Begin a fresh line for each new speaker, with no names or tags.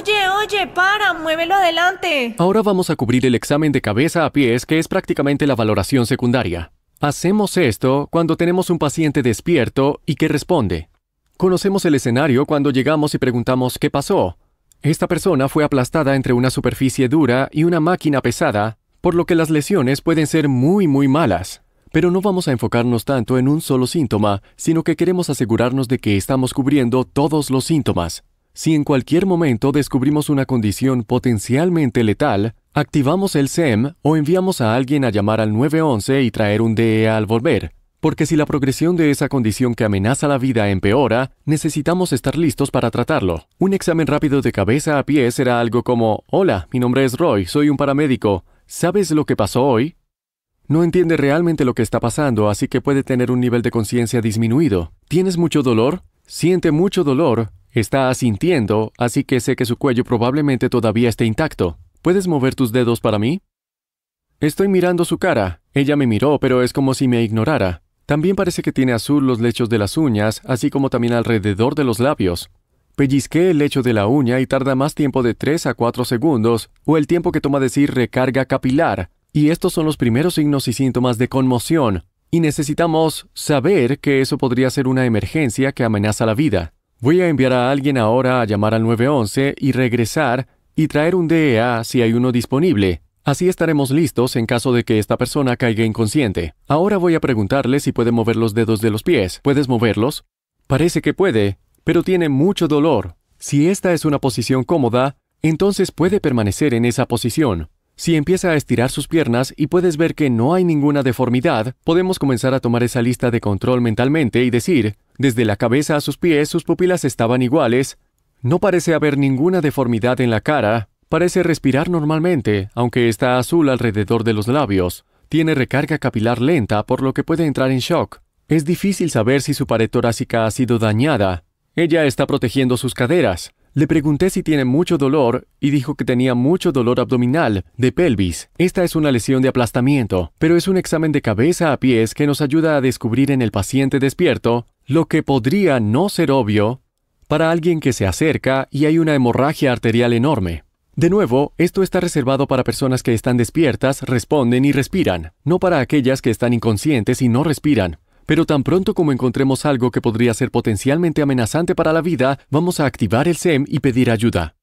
Oye, oye, para, muévelo adelante. Ahora vamos a cubrir el examen de cabeza a pies, que es prácticamente la valoración secundaria. Hacemos esto cuando tenemos un paciente despierto y que responde. Conocemos el escenario cuando llegamos y preguntamos qué pasó. Esta persona fue aplastada entre una superficie dura y una máquina pesada, por lo que las lesiones pueden ser muy muy malas. Pero no vamos a enfocarnos tanto en un solo síntoma, sino que queremos asegurarnos de que estamos cubriendo todos los síntomas. Si en cualquier momento descubrimos una condición potencialmente letal, activamos el SEM o enviamos a alguien a llamar al 911 y traer un DEA al volver, porque si la progresión de esa condición que amenaza la vida empeora, necesitamos estar listos para tratarlo. Un examen rápido de cabeza a pie será algo como, hola, mi nombre es Roy, soy un paramédico, ¿sabes lo que pasó hoy? No entiende realmente lo que está pasando, así que puede tener un nivel de conciencia disminuido. ¿Tienes mucho dolor? Siente mucho dolor, Está asintiendo, así que sé que su cuello probablemente todavía esté intacto. ¿Puedes mover tus dedos para mí? Estoy mirando su cara. Ella me miró, pero es como si me ignorara. También parece que tiene azul los lechos de las uñas, así como también alrededor de los labios. Pellizqué el lecho de la uña y tarda más tiempo de 3 a 4 segundos, o el tiempo que toma decir recarga capilar. Y estos son los primeros signos y síntomas de conmoción, y necesitamos saber que eso podría ser una emergencia que amenaza la vida. Voy a enviar a alguien ahora a llamar al 911 y regresar y traer un DEA si hay uno disponible. Así estaremos listos en caso de que esta persona caiga inconsciente. Ahora voy a preguntarle si puede mover los dedos de los pies. ¿Puedes moverlos? Parece que puede, pero tiene mucho dolor. Si esta es una posición cómoda, entonces puede permanecer en esa posición. Si empieza a estirar sus piernas y puedes ver que no hay ninguna deformidad, podemos comenzar a tomar esa lista de control mentalmente y decir, desde la cabeza a sus pies sus pupilas estaban iguales, no parece haber ninguna deformidad en la cara, parece respirar normalmente, aunque está azul alrededor de los labios, tiene recarga capilar lenta por lo que puede entrar en shock. Es difícil saber si su pared torácica ha sido dañada. Ella está protegiendo sus caderas. Le pregunté si tiene mucho dolor y dijo que tenía mucho dolor abdominal, de pelvis. Esta es una lesión de aplastamiento, pero es un examen de cabeza a pies que nos ayuda a descubrir en el paciente despierto lo que podría no ser obvio para alguien que se acerca y hay una hemorragia arterial enorme. De nuevo, esto está reservado para personas que están despiertas, responden y respiran, no para aquellas que están inconscientes y no respiran. Pero tan pronto como encontremos algo que podría ser potencialmente amenazante para la vida, vamos a activar el SEM y pedir ayuda.